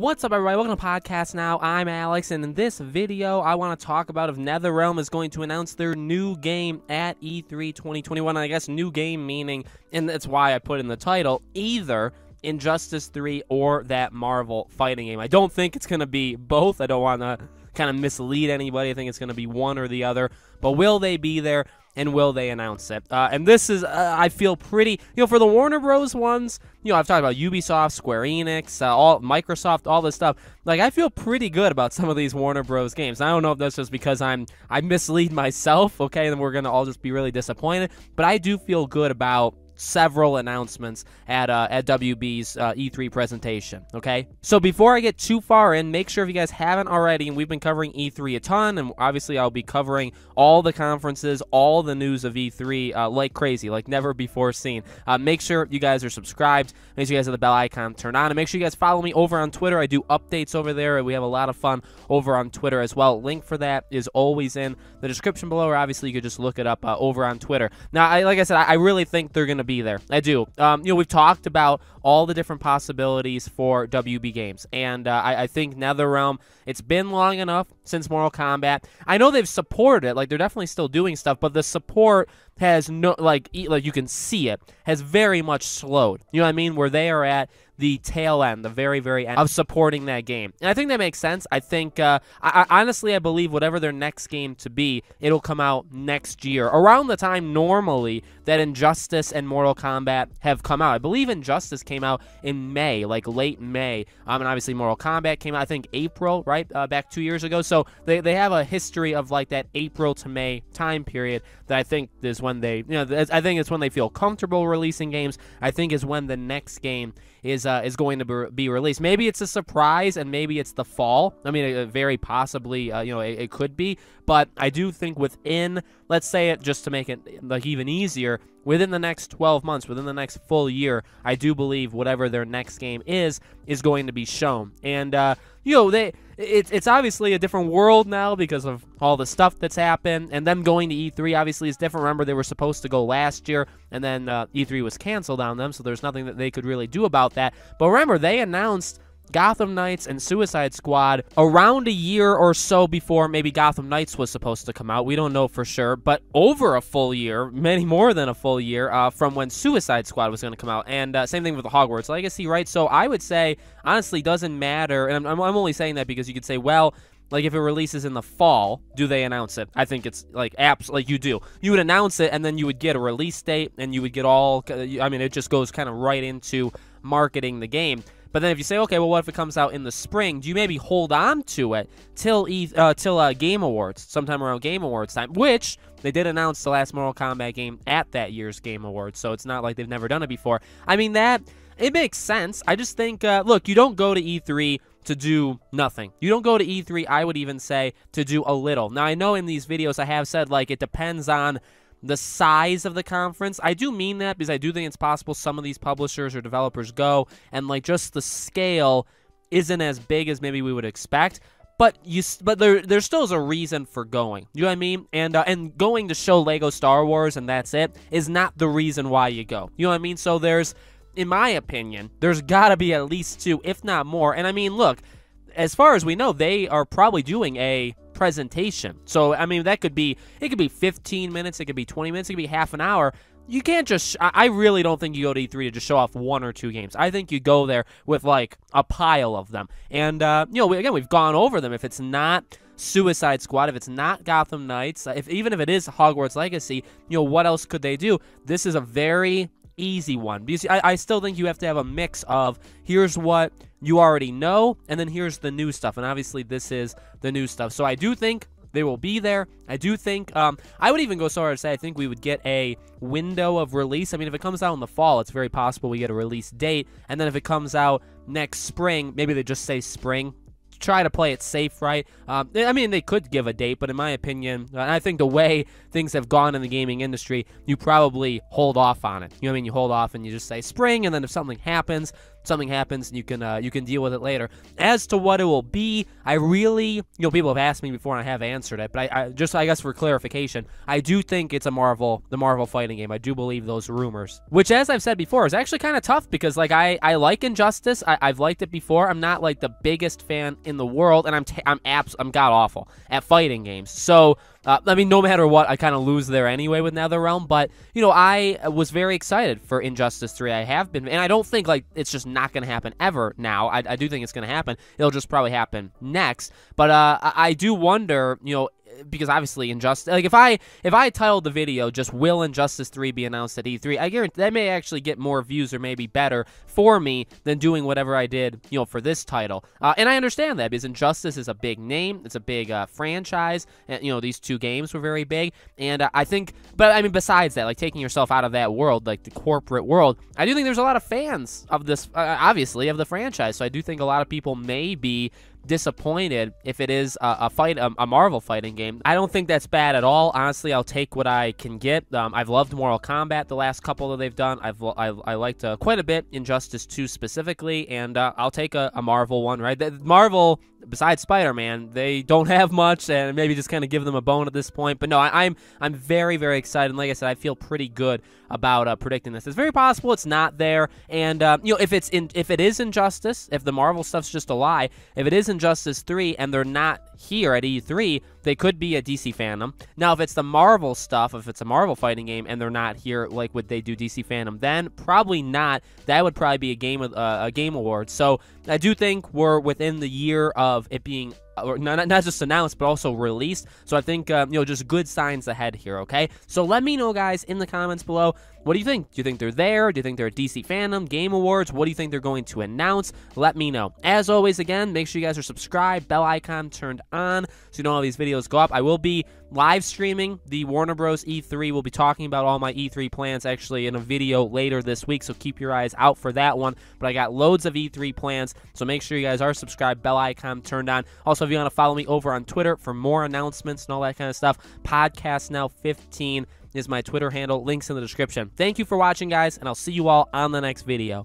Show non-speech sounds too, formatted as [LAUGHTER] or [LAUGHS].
What's up, everybody? Welcome to Podcast Now. I'm Alex, and in this video, I want to talk about if NetherRealm is going to announce their new game at E3 2021. I guess new game meaning, and that's why I put in the title, either Injustice 3 or that Marvel fighting game. I don't think it's going to be both. I don't want to kind of mislead anybody. I think it's going to be one or the other. But will they be there? and will they announce it? Uh, and this is, uh, I feel pretty, you know, for the Warner Bros. ones, you know, I've talked about Ubisoft, Square Enix, uh, all Microsoft, all this stuff. Like, I feel pretty good about some of these Warner Bros. games. I don't know if that's just because I'm I mislead [LAUGHS] myself, okay, and we're gonna all just be really disappointed. But I do feel good about several announcements at uh, at WB's uh, E3 presentation. Okay, so before I get too far in, make sure if you guys haven't already, and we've been covering E3 a ton, and obviously I'll be covering all the conferences, all the news of E3 uh, like crazy, like never before seen. Uh, make sure you guys are subscribed. Make sure you guys have the bell icon turned on, and make sure you guys follow me over on Twitter. I do updates over there, and we have a lot of fun over on Twitter as well. Link for that is always in the description below, or obviously you could just look it up uh, over on Twitter. Now, I, like I said, I, I really think they're going to be there. I do. Um, you know, we've talked about all the different possibilities for WB games, and uh, I, I think NetherRealm. It's been long enough since Mortal Kombat. I know they've supported it, like they're definitely still doing stuff, but the support has no like like you can see it has very much slowed. You know what I mean? Where they are at, the tail end, the very, very end of supporting that game. And I think that makes sense. I think, uh, I, I honestly, I believe whatever their next game to be, it'll come out next year, around the time normally that Injustice and Mortal Kombat have come out. I believe Injustice came out in May, like late May. Um, and obviously, Mortal Kombat came out, I think, April, right? Uh, back two years ago. So they, they have a history of like that April to May time period that I think is when they, you know, I think it's when they feel comfortable releasing games. I think is when the next game is. Uh, uh, is going to be released. Maybe it's a surprise, and maybe it's the fall. I mean, it, it very possibly, uh, you know, it, it, could be. But I do think within, let's say it just to make it like even easier, within the next 12 months, within the next full year, I do believe whatever their next game is is going to be shown. And uh, you know, they it's it's obviously a different world now because of all the stuff that's happened, and them going to E3 obviously is different. Remember, they were supposed to go last year, and then uh, E3 was canceled on them, so there's nothing that they could really do about that. But remember, they announced Gotham Knights and Suicide Squad around a year or so before maybe Gotham Knights was supposed to come out. We don't know for sure, but over a full year, many more than a full year uh, from when Suicide Squad was going to come out. And uh, same thing with the Hogwarts Legacy, right? So I would say, honestly, doesn't matter. And I'm, I'm only saying that because you could say, well, like if it releases in the fall, do they announce it? I think it's like apps like you do. You would announce it and then you would get a release date and you would get all uh, I mean it just goes kind of right into marketing the game. But then if you say, okay, well, what if it comes out in the spring? Do you maybe hold on to it till e- uh, till uh, Game Awards, sometime around Game Awards time, which they did announce the last Mortal Kombat game at that year's Game Awards, so it's not like they've never done it before. I mean that it makes sense. I just think, uh, look, you don't go to E3 to do nothing. You don't go to E3, I would even say, to do a little. Now, I know in these videos I have said, like, it depends on the size of the conference. I do mean that because I do think it's possible some of these publishers or developers go and like just the scale isn't as big as maybe we would expect. But you, but there, there still is a reason for going. You know what I mean? And uh, and going to show Lego Star Wars and that's it is not the reason why you go. You know what I mean? So there's, in my opinion, there's got to be at least two, if not more. And I mean, look, as far as we know, they are probably doing a presentation. So I mean, that could be it could be 15 minutes, it could be 20 minutes, it could be half an hour. You can't just. I really don't think you go to E3 to just show off one or two games. I think you go there with like a pile of them, and uh, you know, again, we've gone over them. If it's not Suicide Squad, if it's not Gotham Knights, if even if it is Hogwarts Legacy, you know, what else could they do? This is a very easy one because I, I still think you have to have a mix of here's what you already know and then here's the new stuff and obviously this is the new stuff so i do think they will be there. I do think, um, I would even go so far as to say I think we would get a window of release. I mean, if it comes out in the fall, it's very possible we get a release date. And then if it comes out next spring, maybe they just say spring try to play it safe, right? Um, I mean, they could give a date, but in my opinion, uh, I think the way things have gone in the gaming industry, you probably hold off on it. You know what I mean? You hold off and you just say spring, and then if something happens, something happens and you can uh, you can deal with it later. As to what it will be, I really you know people have asked me before and I have answered it, but I, I just I guess for clarification, I do think it's a Marvel the Marvel fighting game. I do believe those rumors, which as I've said before is actually kind of tough because like I I like Injustice, I, have liked it before. I'm not like the biggest fan in the world, and I'm t- I'm abs I'm god awful at fighting games, so. Uh, I mean, no matter what, I kind of lose there anyway with NetherRealm, but, you know, I uh, was very excited for Injustice 3. I have been, and I don't think, like, it's just not going to happen ever now. I, I do think it's going to happen. It'll just probably happen next, but uh, I, I do wonder, you know, because obviously Injustice. Like if I if I titled the video just "Will Injustice 3 be announced at E3," I guarantee that may actually get more views or maybe better for me than doing whatever I did, you know, for this title. Uh, and I understand that because Injustice is a big name, it's a big uh, franchise, and you know these two games were very big. And uh, I think, but I mean, besides that, like taking yourself out of that world, like the corporate world, I do think there's a lot of fans of this, uh, obviously, of the franchise. So I do think a lot of people may be disappointed if it is a, a fight, a, a, Marvel fighting game. I don't think that's bad at all. Honestly, I'll take what I can get. Um, I've loved Mortal Kombat the last couple that they've done. I've I, I liked uh, quite a bit Injustice 2 specifically, and uh, I'll take a, a, Marvel one. Right, the, Marvel besides Spider-Man, they don't [LAUGHS] have much, and maybe just kind of give them a bone at this point. But no, I, am I'm, I'm very very excited. And like I said, I feel pretty good about uh, predicting this. It's very possible it's not there, and uh, you know if it's in if it is Injustice, if the Marvel stuff's just a lie, if it is Prison Justice 3 and they're not here at E3, they could be a DC Phantom. Now, if it's the Marvel stuff, if it's a Marvel fighting game and they're not here, like would they do DC Phantom? Then probably not. That would probably be a game uh, a game award. So I do think we're within the year of it being uh, not, not just announced but also released. So I think um, you know just good signs ahead here. Okay, so let me know, guys, in the comments below. What do you think? Do you think they're there? Do you think they're DC fandom game awards? What do you think they're going to announce? Let me know. As always, again, make sure you guys are subscribed, bell icon turned on so you know all these videos go up. I will be live streaming the Warner Bros. E3. We'll be talking about all my E3 plans actually in a video later this week, so keep your eyes out for that one. But I got loads of E3 plans, so make sure you guys are subscribed, bell icon turned on. Also, if you want to follow me over on Twitter for more announcements and all that kind of stuff, podcast now 15 is my Twitter handle. Links in the description. Thank you for watching, guys, and I'll see you all on the next video.